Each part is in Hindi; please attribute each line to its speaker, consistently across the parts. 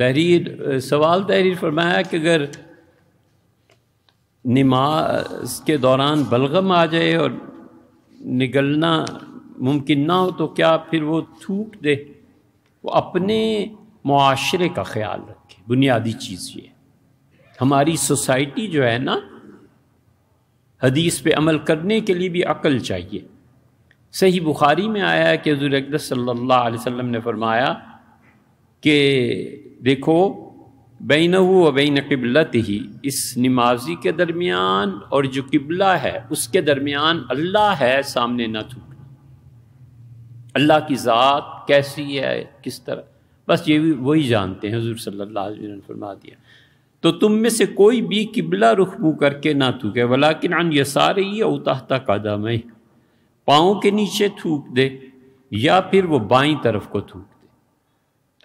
Speaker 1: तहरीर सवाल तहरीर फरमाया कि अगर नमाज के दौरान बलगम आ जाए और निगलना मुमकिन ना हो तो क्या फिर वो थूक दे वो अपने माशरे का ख्याल रखे बुनियादी चीज़ ये हमारी सोसाइटी जो है ना हदीस पे अमल करने के लिए भी अकल चाहिए सही बुखारी में आया है कि हजूर अकदर सल्ला वसम ने फरमाया कि देखो बैन व बैन किबलत ही इस नमाजी के दरमियान और जो किबला है उसके दरमियान अल्लाह है सामने ना थूकना अल्लाह की ज़ात कैसी है किस तरह बस ये भी वही जानते हैं हजूर सल्ला ने फरमा दिया तो तुम में से कोई भी किबला रुख मुँह करके ना थूके वलाकिन अन यसार ही उताहता कदम पाँव के नीचे थूक दे या फिर वो बाई तरफ को थूक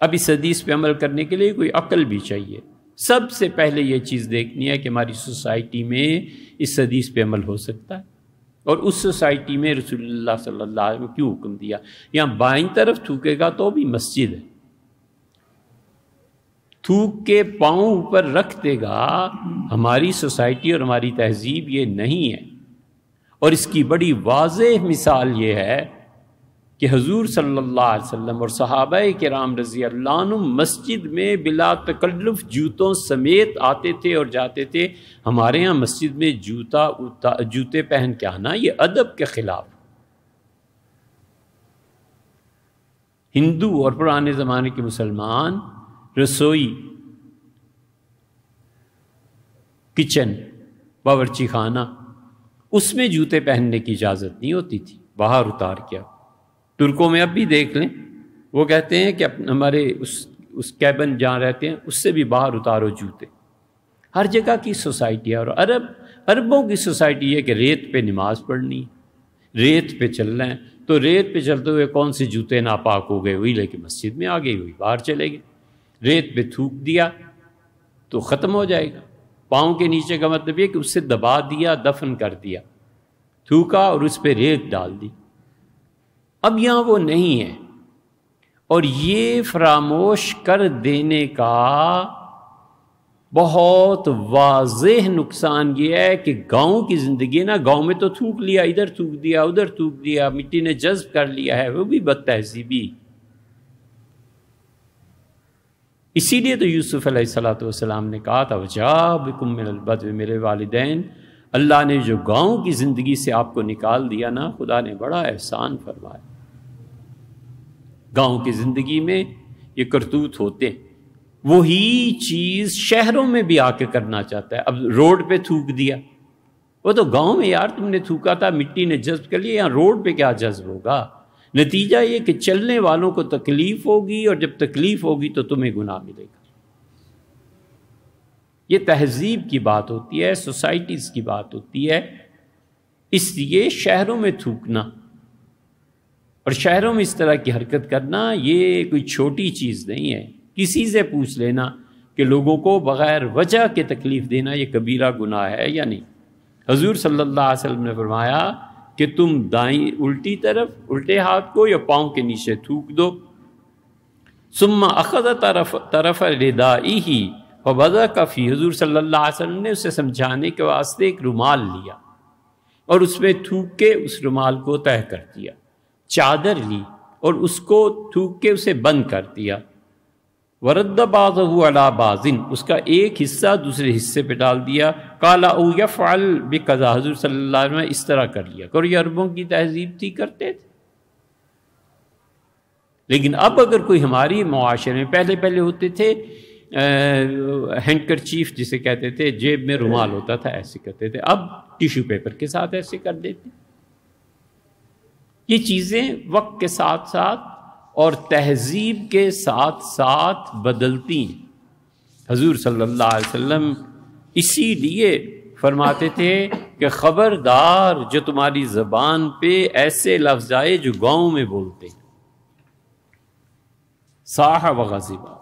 Speaker 1: अब इस हदीस पे अमल करने के लिए कोई अकल भी चाहिए सबसे पहले ये चीज़ देखनी है कि हमारी सोसाइटी में इस हदीस पे अमल हो सकता है और उस सोसाइटी में रसूलुल्लाह सल्लल्लाहु अलैहि वसल्लम क्यों हुक्म दिया यहाँ बाई तरफ थूकेगा तो भी मस्जिद है थूक के पाँव ऊपर रख देगा हमारी सोसाइटी और हमारी तहजीब ये नहीं है और इसकी बड़ी वाज मिसाल ये है कि हजूर सल्ला और सहाबा के राम रज़ी मस्जिद में बिला तकल्लुफ़ जूतों समेत आते थे और जाते थे हमारे यहाँ मस्जिद में जूता उता जूते पहन के आना ये अदब के ख़िलाफ़ हिंदू और पुराने ज़माने के मुसलमान रसोई किचन बावरची खाना उसमें जूते पहनने की इजाज़त नहीं होती थी बाहर उतार किया तुर्कों में अब भी देख लें वो कहते हैं कि हमारे उस उस कैबन जहाँ रहते हैं उससे भी बाहर उतारो जूते हर जगह की सोसाइटी है और अरब अरबों की सोसाइटी है कि रेत पे नमाज पढ़नी रेत पे चलना है तो रेत पे चलते हुए कौन से जूते नापाक हो गए हुई लेकिन मस्जिद में आ गई हुई बाहर चले गए रेत पे थूक दिया तो ख़त्म हो जाएगा पाँव के नीचे का मतलब ये कि उससे दबा दिया दफन कर दिया थूका और उस पर रेत डाल दी अब यहाँ वो नहीं है और ये फरामोश कर देने का बहुत वाजह नुकसान ये है कि गांव की ज़िंदगी ना गांव में तो थूक लिया इधर थूक दिया उधर थूक दिया मिट्टी ने जज्ब कर लिया है वो भी बदतहजीबी इसीलिए तो यूसुफ़ सलाम ने कहा था वजाब कुमबद मेरे वालदेन अल्लाह ने जो गांव की ज़िंदगी से आपको निकाल दिया ना खुदा ने बड़ा एहसान फरमाया गांव की ज़िंदगी में ये करतूत होते हैं वही चीज़ शहरों में भी आके करना चाहता है अब रोड पे थूक दिया वो तो गांव में यार तुमने थूका था मिट्टी ने जज्ब कर लिया यहाँ रोड पे क्या जज्ब होगा नतीजा ये कि चलने वालों को तकलीफ होगी और जब तकलीफ होगी तो तुम्हें गुनाह मिलेगा ये तहजीब की बात होती है सोसाइटीज़ की बात होती है इसलिए शहरों में थूकना और शहरों में इस तरह की हरकत करना ये कोई छोटी चीज़ नहीं है किसी से पूछ लेना कि लोगों को बग़ैर वजह के तकलीफ़ देना ये कबीरा गुनाह है या नहीं हजूर सल्ला वसलम ने फरमाया कि तुम दाई उल्टी तरफ उल्टे हाथ को या पाँव के नीचे थूक दो सुम्मा अखद तरफ तरफ रिदाई ही वज़ा काफी हजूर सल्ला वसलम ने उसे समझाने के वास्ते एक रुमाल लिया और उसमें थूक के उस रुमाल को तय कर दिया चादर ली और उसको थूक के उसे बंद कर दिया वरद्द बाज अला बाजिन उसका एक हिस्सा दूसरे हिस्से पे डाल दिया काला फ़ाल बेकज़ा हजूर सल्ला में इस तरह कर लिया करो ये अरबों की तहजीब थी करते थे लेकिन अब अगर कोई हमारी मुआशरे में पहले पहले होते थे हैंडकर चीफ जिसे कहते थे जेब में रुमाल होता था ऐसे करते थे अब टिश्यू पेपर के साथ ऐसे कर देते ये चीज़ें वक्त के साथ साथ और तहजीब के साथ साथ बदलती हैं हजूर सल्ला वम इसी इसीलिए फरमाते थे कि ख़बरदार जो तुम्हारी ज़बान पे ऐसे लफ्ज़ आए जो गांव में बोलते हैं साहब व गजीबा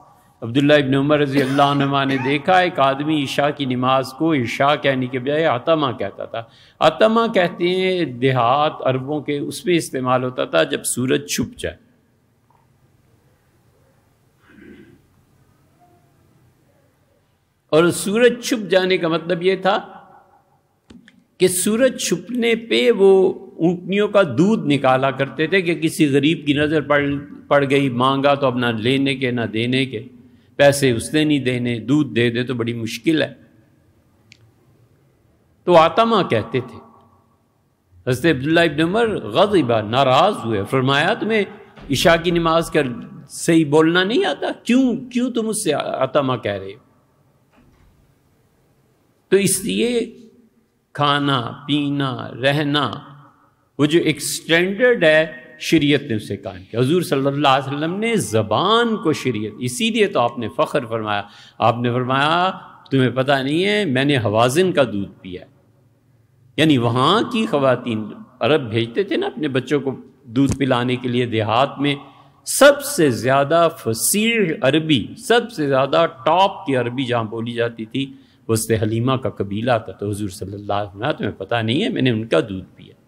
Speaker 1: अब्दुल्ला इबन उमर रजी अल्लाह ने देखा एक आदमी ईशा की नमाज को ईशा कहने के बजाय आतमा कहता था आतमा कहते हैं देहात अरबों के उसमें इस्तेमाल होता था जब सूरज छुप जाए और सूरज छुप जाने का मतलब यह था कि सूरज छुपने पे वो ऊँटनियों का दूध निकाला करते थे कि किसी गरीब की नज़र पड़ पड़ गई मांगा तो अब ना लेने के ना देने के पैसे उसने नहीं देने दूध दे दे तो बड़ी मुश्किल है तो आतमा कहते थे हजरत अब्दुल्ला इब्न उमर गजीबा नाराज हुए फरमाया तुम्हें ईशा की नमाज कर सही बोलना नहीं आता क्यों क्यों तुम उससे आतमा कह रहे हो तो इसलिए खाना पीना रहना वो जो एक स्टैंडर्ड है शरीयत ने उसे कायम किया हजूर सल्लल्लाहु अलैहि वसल्लम ने ज़बान को शरीयत इसीलिए तो आपने फ़ख्र फरमाया आपने फरमाया तुम्हें पता नहीं है मैंने हवाजन का दूध पिया यानी वहाँ की खातन अरब भेजते थे ना अपने बच्चों को दूध पिलाने के लिए देहात में सबसे ज़्यादा फसीर अरबी सबसे ज़्यादा टॉप की अरबी जहाँ बोली जाती थी वो उससे हलीमा का कबीला था तो हजूर सल्ला तुम्हें पता नहीं है मैंने उनका दूध पिया